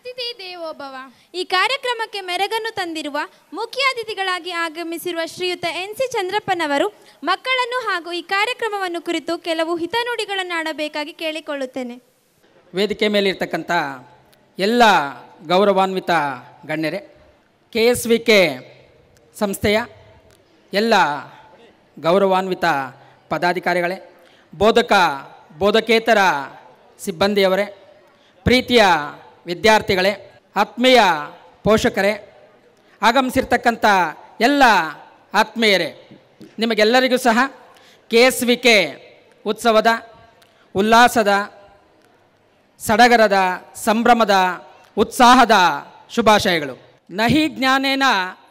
ಅತಿಥಿ ದೇವೋಭವ ಈ ಕಾರ್ಯಕ್ರಮಕ್ಕೆ ಮೆರಗನ್ನು ತಂದಿರುವ ಮುಖ್ಯ ಅತಿಥಿಗಳಾಗಿ ಆಗಮಿಸಿರುವ ಶ್ರೀಯುತ ಎನ್ ಸಿ ಚಂದ್ರಪ್ಪನವರು ಮಕ್ಕಳನ್ನು ಹಾಗೂ ಈ ಕಾರ್ಯಕ್ರಮವನ್ನು ಕುರಿತು ಕೆಲವು ಹಿತನುಡಿಗಳನ್ನು ಆಡಬೇಕಾಗಿ ಕೇಳಿಕೊಳ್ಳುತ್ತೇನೆ ವೇದಿಕೆ ಮೇಲಿರ್ತಕ್ಕಂಥ ಎಲ್ಲ ಗೌರವಾನ್ವಿತ ಗಣ್ಯರೇ ಕೆ ಎಸ್ ವಿ ಕೆ ಸಂಸ್ಥೆಯ ಎಲ್ಲ ಗೌರವಾನ್ವಿತ ಪದಾಧಿಕಾರಿಗಳೇ ಬೋಧಕ ಬೋಧಕೇತರ ಸಿಬ್ಬಂದಿಯವರೇ ಪ್ರೀತಿಯ ವಿದ್ಯಾರ್ಥಿಗಳೇ ಆತ್ಮೀಯ ಪೋಷಕರೇ ಆಗಮಿಸಿರ್ತಕ್ಕಂಥ ಎಲ್ಲ ಆತ್ಮೀಯರೇ ನಿಮಗೆಲ್ಲರಿಗೂ ಸಹ ಕೆ ಎಸ್ ವಿ ಕೆ ಉತ್ಸವದ ಉಲ್ಲಾಸದ ಸಡಗರದ ಸಂಭ್ರಮದ ಉತ್ಸಾಹದ ಶುಭಾಶಯಗಳು ನಹಿ ಜ್ಞಾನೇನ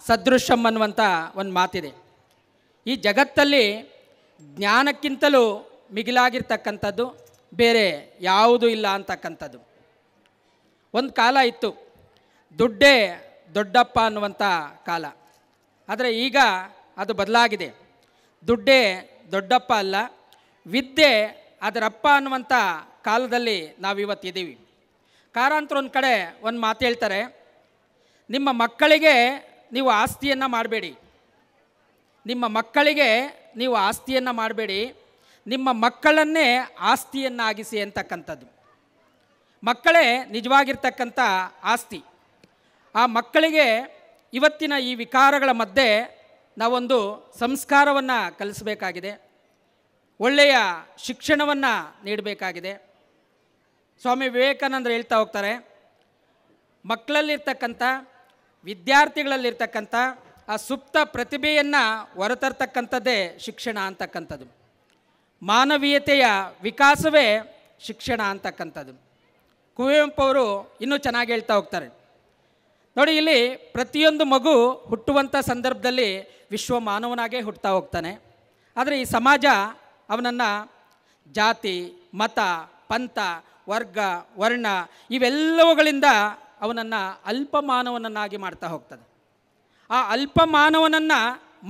ಸದೃಶ್ಯಂ ಅನ್ನುವಂಥ ಒಂದು ಮಾತಿದೆ ಈ ಜಗತ್ತಲ್ಲಿ ಜ್ಞಾನಕ್ಕಿಂತಲೂ ಮಿಗಿಲಾಗಿರ್ತಕ್ಕಂಥದ್ದು ಬೇರೆ ಯಾವುದೂ ಇಲ್ಲ ಅಂತಕ್ಕಂಥದ್ದು ಒಂದು ಕಾಲ ಇತ್ತು ದುಡ್ಡೇ ದೊಡ್ಡಪ್ಪ ಅನ್ನುವಂಥ ಕಾಲ ಆದರೆ ಈಗ ಅದು ಬದಲಾಗಿದೆ ದುಡ್ಡೇ ದೊಡ್ಡಪ್ಪ ಅಲ್ಲ ವಿದ್ಯೆ ಅದರಪ್ಪ ಅನ್ನುವಂಥ ಕಾಲದಲ್ಲಿ ನಾವು ಇವತ್ತಿದ್ದೀವಿ ಕಾರಾಂತರ ಒಂದು ಕಡೆ ಒಂದು ಮಾತು ಹೇಳ್ತಾರೆ ನಿಮ್ಮ ಮಕ್ಕಳಿಗೆ ನೀವು ಆಸ್ತಿಯನ್ನು ಮಾಡಬೇಡಿ ನಿಮ್ಮ ಮಕ್ಕಳಿಗೆ ನೀವು ಆಸ್ತಿಯನ್ನು ಮಾಡಬೇಡಿ ನಿಮ್ಮ ಮಕ್ಕಳನ್ನೇ ಆಸ್ತಿಯನ್ನಾಗಿಸಿ ಅಂತಕ್ಕಂಥದ್ದು ಮಕ್ಕಳೇ ನಿಜವಾಗಿರ್ತಕ್ಕಂಥ ಆಸ್ತಿ ಆ ಮಕ್ಕಳಿಗೆ ಇವತ್ತಿನ ಈ ವಿಕಾರಗಳ ಮಧ್ಯೆ ನಾವೊಂದು ಸಂಸ್ಕಾರವನ್ನು ಕಲಿಸಬೇಕಾಗಿದೆ ಒಳ್ಳೆಯ ಶಿಕ್ಷಣವನ್ನು ನೀಡಬೇಕಾಗಿದೆ ಸ್ವಾಮಿ ವಿವೇಕಾನಂದರು ಹೇಳ್ತಾ ಹೋಗ್ತಾರೆ ಮಕ್ಕಳಲ್ಲಿರ್ತಕ್ಕಂಥ ವಿದ್ಯಾರ್ಥಿಗಳಲ್ಲಿರ್ತಕ್ಕಂಥ ಆ ಸುಪ್ತ ಪ್ರತಿಭೆಯನ್ನು ಹೊರತರ್ತಕ್ಕಂಥದ್ದೇ ಶಿಕ್ಷಣ ಅಂತಕ್ಕಂಥದ್ದು ಮಾನವೀಯತೆಯ ವಿಕಾಸವೇ ಶಿಕ್ಷಣ ಅಂತಕ್ಕಂಥದ್ದು ಕುವೆಂಪು ಅವರು ಇನ್ನೂ ಚೆನ್ನಾಗಿ ಹೇಳ್ತಾ ಹೋಗ್ತಾರೆ ನೋಡಿ ಇಲ್ಲಿ ಪ್ರತಿಯೊಂದು ಮಗು ಹುಟ್ಟುವಂಥ ಸಂದರ್ಭದಲ್ಲಿ ವಿಶ್ವ ಮಾನವನಾಗೇ ಹುಟ್ಟುತ್ತಾ ಹೋಗ್ತಾನೆ ಆದರೆ ಈ ಸಮಾಜ ಅವನನ್ನು ಜಾತಿ ಮತ ಪಂಥ ವರ್ಗ ವರ್ಣ ಇವೆಲ್ಲವುಗಳಿಂದ ಅವನನ್ನು ಅಲ್ಪ ಮಾನವನನ್ನಾಗಿ ಮಾಡ್ತಾ ಹೋಗ್ತದೆ ಆ ಅಲ್ಪ ಮಾನವನನ್ನು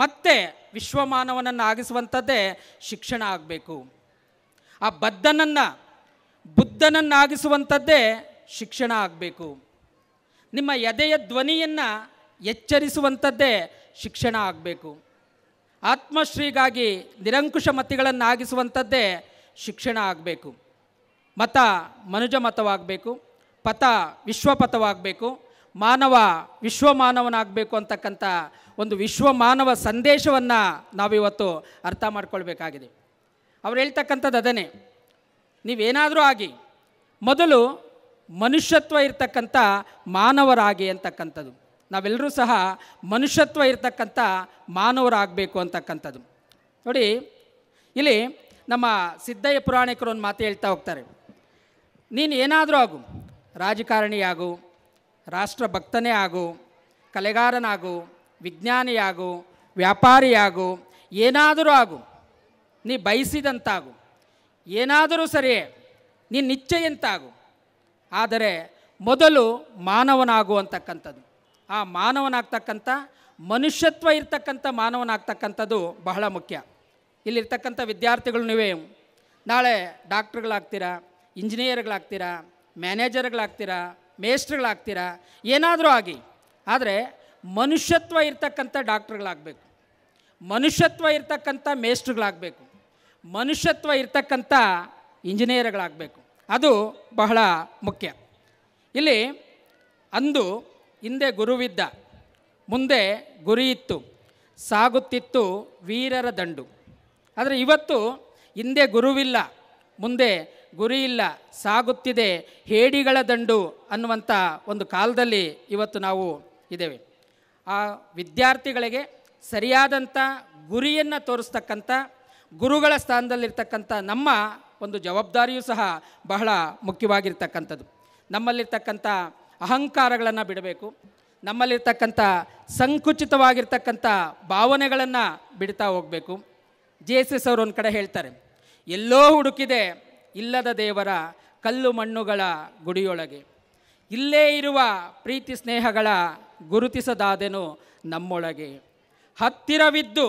ಮತ್ತೆ ವಿಶ್ವ ಮಾನವನನ್ನು ಆಗಿಸುವಂಥದ್ದೇ ಶಿಕ್ಷಣ ಆಗಬೇಕು ಆ ಬದ್ಧನನ್ನು ಬುದ್ಧನನ್ನಾಗಿಸುವಂಥದ್ದೇ ಶಿಕ್ಷಣ ಆಗಬೇಕು ನಿಮ್ಮ ಎದೆಯ ಧ್ವನಿಯನ್ನು ಎಚ್ಚರಿಸುವಂಥದ್ದೇ ಶಿಕ್ಷಣ ಆಗಬೇಕು ಆತ್ಮಶ್ರೀಗಾಗಿ ನಿರಂಕುಶ ಮತಿಗಳನ್ನಾಗಿಸುವಂಥದ್ದೇ ಶಿಕ್ಷಣ ಆಗಬೇಕು ಮತ ಮನುಜ ಮತವಾಗಬೇಕು ಪಥ ವಿಶ್ವಪಥವಾಗಬೇಕು ಮಾನವ ವಿಶ್ವಮಾನವನಾಗಬೇಕು ಅಂತಕ್ಕಂಥ ಒಂದು ವಿಶ್ವಮಾನವ ಸಂದೇಶವನ್ನು ನಾವಿವತ್ತು ಅರ್ಥ ಮಾಡ್ಕೊಳ್ಬೇಕಾಗಿದೆ ಅವ್ರು ಹೇಳ್ತಕ್ಕಂಥದ್ದು ಅದನ್ನೇ ನೀವೇನಾದರೂ ಆಗಿ ಮೊದಲು ಮನುಷ್ಯತ್ವ ಇರ್ತಕ್ಕಂಥ ಮಾನವರಾಗಿ ಅಂತಕ್ಕಂಥದ್ದು ನಾವೆಲ್ಲರೂ ಸಹ ಮನುಷ್ಯತ್ವ ಇರ್ತಕ್ಕಂಥ ಮಾನವರಾಗಬೇಕು ಅಂತಕ್ಕಂಥದ್ದು ನೋಡಿ ಇಲ್ಲಿ ನಮ್ಮ ಸಿದ್ದಯ್ಯ ಪುರಾಣಿಕರು ಒಂದು ಮಾತು ಹೇಳ್ತಾ ಹೋಗ್ತಾರೆ ನೀನು ಏನಾದರೂ ಆಗು ರಾಜಕಾರಣಿಯಾಗು ರಾಷ್ಟ್ರ ಭಕ್ತನೇ ಆಗು ಕಲೆಗಾರನಾಗು ವಿಜ್ಞಾನಿಯಾಗು ವ್ಯಾಪಾರಿಯಾಗು ಏನಾದರೂ ಆಗು ನೀ ಬಯಸಿದಂತಾಗು ಏನಾದರೂ ಸರಿ ನೀನು ನಿಶ್ಚಯಂತಾಗು ಆದರೆ ಮೊದಲು ಮಾನವನಾಗುವಂತಕ್ಕಂಥದ್ದು ಆ ಮಾನವನಾಗ್ತಕ್ಕಂಥ ಮನುಷ್ಯತ್ವ ಇರ್ತಕ್ಕಂಥ ಮಾನವನಾಗ್ತಕ್ಕಂಥದ್ದು ಬಹಳ ಮುಖ್ಯ ಇಲ್ಲಿರ್ತಕ್ಕಂಥ ವಿದ್ಯಾರ್ಥಿಗಳು ನೀವೇ ನಾಳೆ ಡಾಕ್ಟ್ರುಗಳಾಗ್ತೀರಾ ಇಂಜಿನಿಯರ್ಗಳಾಗ್ತೀರಾ ಮ್ಯಾನೇಜರ್ಗಳಾಗ್ತೀರಾ ಮೇಸ್ಟ್ರುಗಳಾಗ್ತೀರಾ ಏನಾದರೂ ಆಗಿ ಆದರೆ ಮನುಷ್ಯತ್ವ ಇರ್ತಕ್ಕಂಥ ಡಾಕ್ಟ್ರುಗಳಾಗಬೇಕು ಮನುಷ್ಯತ್ವ ಇರ್ತಕ್ಕಂಥ ಮೇಸ್ಟ್ರುಗಳಾಗಬೇಕು ಮನುಷ್ಯತ್ವ ಇರ್ತಕ್ಕಂಥ ಇಂಜಿನಿಯರ್ಗಳಾಗಬೇಕು ಅದು ಬಹಳ ಮುಖ್ಯ ಇಲ್ಲಿ ಅಂದು ಹಿಂದೆ ಗುರುವಿದ್ದ ಮುಂದೆ ಗುರಿ ಇತ್ತು ಸಾಗುತ್ತಿತ್ತು ವೀರರ ದಂಡು ಆದರೆ ಇವತ್ತು ಹಿಂದೆ ಗುರುವಿಲ್ಲ ಮುಂದೆ ಗುರಿ ಇಲ್ಲ ಸಾಗುತ್ತಿದೆ ಹೇಡಿಗಳ ದಂಡು ಅನ್ನುವಂಥ ಒಂದು ಕಾಲದಲ್ಲಿ ಇವತ್ತು ನಾವು ಇದ್ದೇವೆ ಆ ವಿದ್ಯಾರ್ಥಿಗಳಿಗೆ ಸರಿಯಾದಂಥ ಗುರಿಯನ್ನು ತೋರಿಸ್ತಕ್ಕಂಥ ಗುರುಗಳ ಸ್ಥಾನದಲ್ಲಿರ್ತಕ್ಕಂಥ ನಮ್ಮ ಒಂದು ಜವಾಬ್ದಾರಿಯೂ ಸಹ ಬಹಳ ಮುಖ್ಯವಾಗಿರ್ತಕ್ಕಂಥದ್ದು ನಮ್ಮಲ್ಲಿರ್ತಕ್ಕಂಥ ಅಹಂಕಾರಗಳನ್ನು ಬಿಡಬೇಕು ನಮ್ಮಲ್ಲಿರ್ತಕ್ಕಂಥ ಸಂಕುಚಿತವಾಗಿರ್ತಕ್ಕಂಥ ಭಾವನೆಗಳನ್ನು ಬಿಡ್ತಾ ಹೋಗಬೇಕು ಜೆ ಎಸ್ ಎಸ್ ಅವರು ಒಂದು ಕಡೆ ಹೇಳ್ತಾರೆ ಎಲ್ಲೋ ಹುಡುಕಿದೆ ಇಲ್ಲದ ದೇವರ ಕಲ್ಲು ಮಣ್ಣುಗಳ ಗುಡಿಯೊಳಗೆ ಇಲ್ಲೇ ಇರುವ ಪ್ರೀತಿ ಸ್ನೇಹಗಳ ಗುರುತಿಸದಾದೆನು ನಮ್ಮೊಳಗೆ ಹತ್ತಿರವಿದ್ದು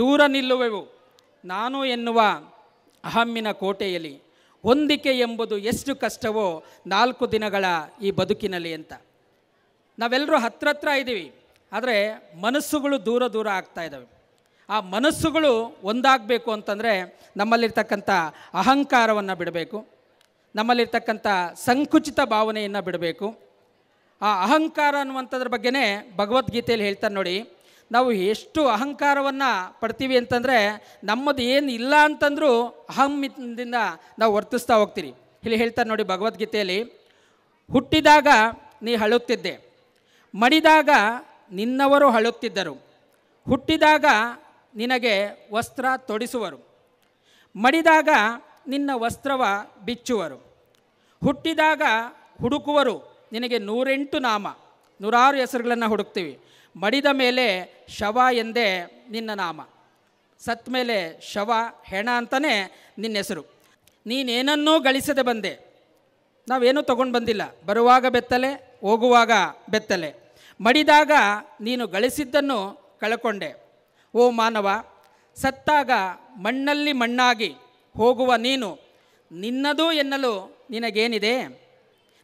ದೂರ ನಿಲ್ಲುವೆವು ನಾನು ಎನ್ನುವ ಅಹಮ್ಮಿನ ಕೋಟೆಯಲ್ಲಿ ಹೊಂದಿಕೆ ಎಂಬುದು ಎಷ್ಟು ಕಷ್ಟವೋ ನಾಲ್ಕು ದಿನಗಳ ಈ ಬದುಕಿನಲ್ಲಿ ಅಂತ ನಾವೆಲ್ಲರೂ ಹತ್ರ ಹತ್ರ ಇದ್ದೀವಿ ಆದರೆ ಮನಸ್ಸುಗಳು ದೂರ ದೂರ ಆಗ್ತಾ ಇದ್ದಾವೆ ಆ ಮನಸ್ಸುಗಳು ಒಂದಾಗಬೇಕು ಅಂತಂದರೆ ನಮ್ಮಲ್ಲಿರ್ತಕ್ಕಂಥ ಅಹಂಕಾರವನ್ನು ಬಿಡಬೇಕು ನಮ್ಮಲ್ಲಿರ್ತಕ್ಕಂಥ ಸಂಕುಚಿತ ಭಾವನೆಯನ್ನು ಬಿಡಬೇಕು ಆ ಅಹಂಕಾರ ಅನ್ನುವಂಥದ್ರ ಬಗ್ಗೆನೇ ಭಗವದ್ಗೀತೆಯಲ್ಲಿ ಹೇಳ್ತಾರೆ ನೋಡಿ ನಾವು ಎಷ್ಟು ಅಹಂಕಾರವನ್ನು ಪಡ್ತೀವಿ ಅಂತಂದರೆ ನಮ್ಮದು ಏನು ಇಲ್ಲ ಅಂತಂದರೂ ಅಹಂದಿಂದ ನಾವು ವರ್ತಿಸ್ತಾ ಹೋಗ್ತೀರಿ ಇಲ್ಲಿ ಹೇಳ್ತಾರೆ ನೋಡಿ ಭಗವದ್ಗೀತೆಯಲ್ಲಿ ಹುಟ್ಟಿದಾಗ ನೀ ಹಳುತ್ತಿದ್ದೆ ಮಡಿದಾಗ ನಿನ್ನವರು ಹಳುತ್ತಿದ್ದರು ಹುಟ್ಟಿದಾಗ ನಿನಗೆ ವಸ್ತ್ರ ತೊಡಿಸುವರು ಮಡಿದಾಗ ನಿನ್ನ ವಸ್ತ್ರವ ಬಿಚ್ಚುವರು ಹುಟ್ಟಿದಾಗ ಹುಡುಕುವರು ನಿನಗೆ ನೂರೆಂಟು ನಾಮ ನೂರಾರು ಹೆಸರುಗಳನ್ನು ಹುಡುಕ್ತೀವಿ ಮಡಿದ ಮೇಲೆ ಶವ ಎಂದೇ ನಿನ್ನ ನಾಮ ಸತ್ ಮೇಲೆ ಶವ ಹೆಣ ಅಂತಲೇ ನಿನ್ನ ಹೆಸರು ನೀನೇನನ್ನೂ ಗಳಿಸದೆ ಬಂದೆ ನಾವೇನೂ ತಗೊಂಡು ಬಂದಿಲ್ಲ ಬರುವಾಗ ಬೆತ್ತಲೆ ಹೋಗುವಾಗ ಬೆತ್ತಲೆ ಮಡಿದಾಗ ನೀನು ಗಳಿಸಿದ್ದನ್ನು ಕಳ್ಕೊಂಡೆ ಓ ಮಾನವ ಸತ್ತಾಗ ಮಣ್ಣಲ್ಲಿ ಮಣ್ಣಾಗಿ ಹೋಗುವ ನೀನು ನಿನ್ನದು ಎನ್ನಲು ನಿನಗೇನಿದೆ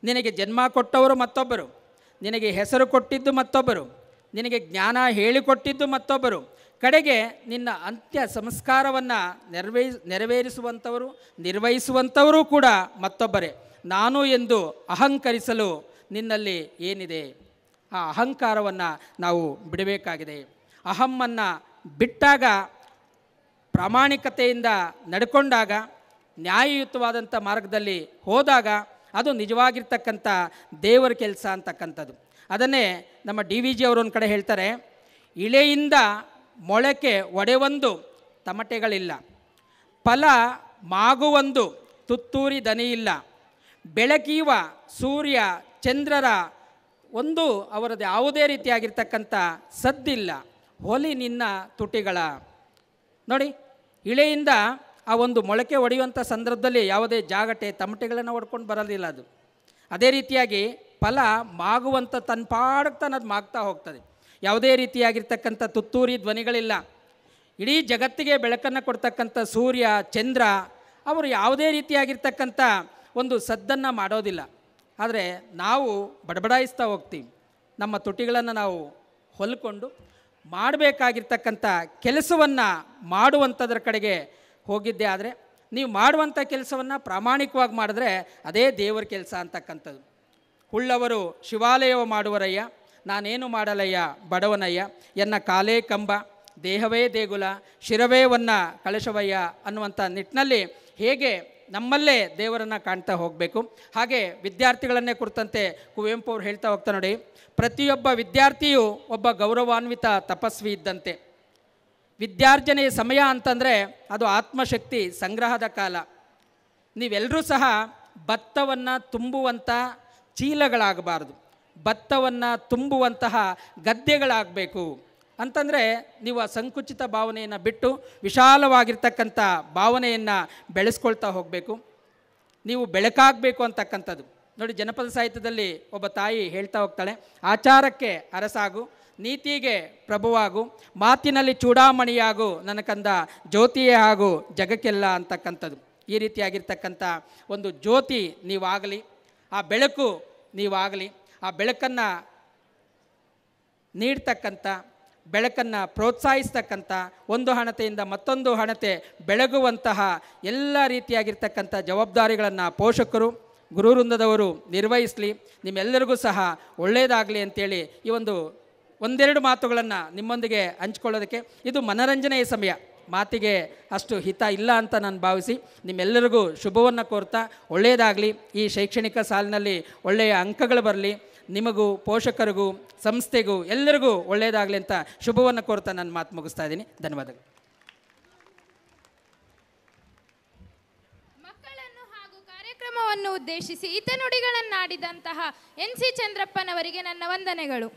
ನಿನಗೆ ಜನ್ಮ ಕೊಟ್ಟವರು ಮತ್ತೊಬ್ಬರು ನಿನಗೆ ಹೆಸರು ಕೊಟ್ಟಿದ್ದು ಮತ್ತೊಬ್ಬರು ನಿನಗೆ ಜ್ಞಾನ ಹೇಳಿಕೊಟ್ಟಿದ್ದು ಮತ್ತೊಬ್ಬರು ಕಡೆಗೆ ನಿನ್ನ ಅಂತ್ಯ ಸಂಸ್ಕಾರವನ್ನು ನೆರವೇ ನೆರವೇರಿಸುವಂಥವರು ನಿರ್ವಹಿಸುವಂಥವರು ಕೂಡ ಮತ್ತೊಬ್ಬರೇ ನಾನು ಎಂದು ಅಹಂಕರಿಸಲು ನಿನ್ನಲ್ಲಿ ಏನಿದೆ ಆ ಅಹಂಕಾರವನ್ನು ನಾವು ಬಿಡಬೇಕಾಗಿದೆ ಅಹಮ್ಮನ್ನು ಬಿಟ್ಟಾಗ ಪ್ರಾಮಾಣಿಕತೆಯಿಂದ ನಡ್ಕೊಂಡಾಗ ನ್ಯಾಯಯುತವಾದಂಥ ಮಾರ್ಗದಲ್ಲಿ ಹೋದಾಗ ಅದು ನಿಜವಾಗಿರ್ತಕ್ಕಂಥ ದೇವರ ಕೆಲಸ ಅಂತಕ್ಕಂಥದ್ದು ಅದನ್ನೇ ನಮ್ಮ ಡಿ ವಿ ಜಿ ಅವರು ಒಂದು ಕಡೆ ಹೇಳ್ತಾರೆ ಇಳೆಯಿಂದ ಮೊಳಕೆ ಒಡೆವೊಂದು ತಮಟೆಗಳಿಲ್ಲ ಫಲ ಮಾಗುವೊಂದು ತುತ್ತೂರಿ ದನಿಯಿಲ್ಲ ಬೆಳಕೀವ ಸೂರ್ಯ ಚಂದ್ರರ ಒಂದು ಅವರದ್ದು ಯಾವುದೇ ರೀತಿಯಾಗಿರ್ತಕ್ಕಂಥ ಸದ್ದಿಲ್ಲ ಹೊಲಿ ನಿನ್ನ ತುಟಿಗಳ ನೋಡಿ ಇಳೆಯಿಂದ ಆ ಒಂದು ಮೊಳಕೆ ಒಡೆಯುವಂಥ ಸಂದರ್ಭದಲ್ಲಿ ಯಾವುದೇ ಜಾಗಟೆ ತಮಟೆಗಳನ್ನು ಹೊಡ್ಕೊಂಡು ಬರೋದಿಲ್ಲ ಅದು ಅದೇ ರೀತಿಯಾಗಿ ಫಲ ಮಾಗುವಂಥ ತನ್ನ ಪಾಡಕ್ಕೆ ಮಾಗ್ತಾ ಹೋಗ್ತದೆ ಯಾವುದೇ ರೀತಿಯಾಗಿರ್ತಕ್ಕಂಥ ತುತ್ತೂರಿ ಧ್ವನಿಗಳಿಲ್ಲ ಇಡೀ ಜಗತ್ತಿಗೆ ಬೆಳಕನ್ನು ಕೊಡ್ತಕ್ಕಂಥ ಸೂರ್ಯ ಚಂದ್ರ ಅವರು ಯಾವುದೇ ರೀತಿಯಾಗಿರ್ತಕ್ಕಂಥ ಒಂದು ಸದ್ದನ್ನು ಮಾಡೋದಿಲ್ಲ ಆದರೆ ನಾವು ಬಡಬಡಾಯಿಸ್ತಾ ಹೋಗ್ತೀವಿ ನಮ್ಮ ತುಟಿಗಳನ್ನು ನಾವು ಹೊಲ್ಕೊಂಡು ಮಾಡಬೇಕಾಗಿರ್ತಕ್ಕಂಥ ಕೆಲಸವನ್ನು ಮಾಡುವಂಥದ್ರ ಕಡೆಗೆ ಹೋಗಿದ್ದೆ ಆದರೆ ನೀವು ಮಾಡುವಂಥ ಕೆಲಸವನ್ನು ಪ್ರಾಮಾಣಿಕವಾಗಿ ಮಾಡಿದ್ರೆ ಅದೇ ದೇವರ ಕೆಲಸ ಅಂತಕ್ಕಂಥದ್ದು ಹುಳ್ಳವರು ಶಿವಾಲಯವ ಮಾಡುವರಯ್ಯ ನಾನೇನು ಮಾಡಲಯ್ಯ ಬಡವನಯ್ಯ ಎನ್ನ ಕಾಲೇ ಕಂಬ ದೇಹವೇ ದೇಗುಲ ಶಿರವೇ ಕಳಶವಯ್ಯ ಅನ್ನುವಂಥ ನಿಟ್ಟಿನಲ್ಲಿ ಹೇಗೆ ನಮ್ಮಲ್ಲೇ ದೇವರನ್ನು ಕಾಣ್ತಾ ಹೋಗಬೇಕು ಹಾಗೆ ವಿದ್ಯಾರ್ಥಿಗಳನ್ನೇ ಕುರಿತಂತೆ ಕುವೆಂಪು ಅವರು ಹೇಳ್ತಾ ಹೋಗ್ತಾ ನೋಡಿ ಪ್ರತಿಯೊಬ್ಬ ವಿದ್ಯಾರ್ಥಿಯು ಒಬ್ಬ ಗೌರವಾನ್ವಿತ ತಪಸ್ವಿ ಇದ್ದಂತೆ ವಿದ್ಯಾರ್ಜನೆಯ ಸಮಯ ಅಂತಂದರೆ ಅದು ಆತ್ಮಶಕ್ತಿ ಸಂಗ್ರಹದ ಕಾಲ ನೀವೆಲ್ಲರೂ ಸಹ ಭತ್ತವನ್ನು ತುಂಬುವಂಥ ಚೀಲಗಳಾಗಬಾರ್ದು ಭತ್ತವನ್ನು ತುಂಬುವಂತಹ ಗದ್ದೆಗಳಾಗಬೇಕು ಅಂತಂದರೆ ನೀವು ಆ ಸಂಕುಚಿತ ಭಾವನೆಯನ್ನು ಬಿಟ್ಟು ವಿಶಾಲವಾಗಿರ್ತಕ್ಕಂಥ ಭಾವನೆಯನ್ನು ಬೆಳೆಸ್ಕೊಳ್ತಾ ಹೋಗಬೇಕು ನೀವು ಬೆಳಕಾಗಬೇಕು ಅಂತಕ್ಕಂಥದ್ದು ನೋಡಿ ಜನಪದ ಸಾಹಿತ್ಯದಲ್ಲಿ ಒಬ್ಬ ತಾಯಿ ಹೇಳ್ತಾ ಹೋಗ್ತಾಳೆ ಆಚಾರಕ್ಕೆ ಅರಸಾಗು ನೀತಿಗೆ ಪ್ರಭುವಾಗು ಮಾತಿನಲ್ಲಿ ಚೂಡಾಮಣಿಯಾಗು ನನ್ನ ಕಂದ ಜ್ಯೋತಿಯೇ ಹಾಗೂ ಜಗಕ್ಕೆಲ್ಲ ಅಂತಕ್ಕಂಥದ್ದು ಈ ರೀತಿಯಾಗಿರ್ತಕ್ಕಂಥ ಒಂದು ಜ್ಯೋತಿ ನೀವಾಗಲಿ ಆ ಬೆಳಕು ನೀವಾಗಲಿ ಆ ಬೆಳಕನ್ನು ನೀಡ್ತಕ್ಕಂಥ ಬೆಳಕನ್ನು ಪ್ರೋತ್ಸಾಹಿಸ್ತಕ್ಕಂಥ ಒಂದು ಹಣತೆಯಿಂದ ಮತ್ತೊಂದು ಹಣತೆ ಬೆಳಗುವಂತಹ ಎಲ್ಲ ರೀತಿಯಾಗಿರ್ತಕ್ಕಂಥ ಜವಾಬ್ದಾರಿಗಳನ್ನು ಪೋಷಕರು ಗುರುವೃಂದದವರು ನಿರ್ವಹಿಸಲಿ ನಿಮ್ಮೆಲ್ಲರಿಗೂ ಸಹ ಒಳ್ಳೆಯದಾಗಲಿ ಅಂತೇಳಿ ಈ ಒಂದು ಒಂದೆರಡು ಮಾತುಗಳನ್ನು ನಿಮ್ಮೊಂದಿಗೆ ಹಂಚ್ಕೊಳ್ಳೋದಕ್ಕೆ ಇದು ಮನರಂಜನೆಯ ಸಮಯ ಮಾತಿಗೆ ಅಷ್ಟು ಹಿತ ಇಲ್ಲ ಅಂತ ನಾನು ಭಾವಿಸಿ ನಿಮ್ಮೆಲ್ಲರಿಗೂ ಶುಭವನ್ನು ಕೋರ್ತಾ ಒಳ್ಳೆಯದಾಗಲಿ ಈ ಶೈಕ್ಷಣಿಕ ಸಾಲಿನಲ್ಲಿ ಒಳ್ಳೆಯ ಅಂಕಗಳು ಬರಲಿ ನಿಮಗೂ ಪೋಷಕರಿಗೂ ಸಂಸ್ಥೆಗೂ ಎಲ್ಲರಿಗೂ ಒಳ್ಳೆಯದಾಗಲಿ ಅಂತ ಶುಭವನ್ನು ಕೋರ್ತಾ ನಾನು ಮಾತು ಮುಗಿಸ್ತಾ ಇದ್ದೀನಿ ಧನ್ಯವಾದಗಳು ಮಕ್ಕಳನ್ನು ಹಾಗೂ ಕಾರ್ಯಕ್ರಮವನ್ನು ಉದ್ದೇಶಿಸಿ ಹಿತನುಡಿಗಳನ್ನಾಡಿದಂತಹ ಎನ್ ಸಿ ಚಂದ್ರಪ್ಪನವರಿಗೆ ನನ್ನ ವಂದನೆಗಳು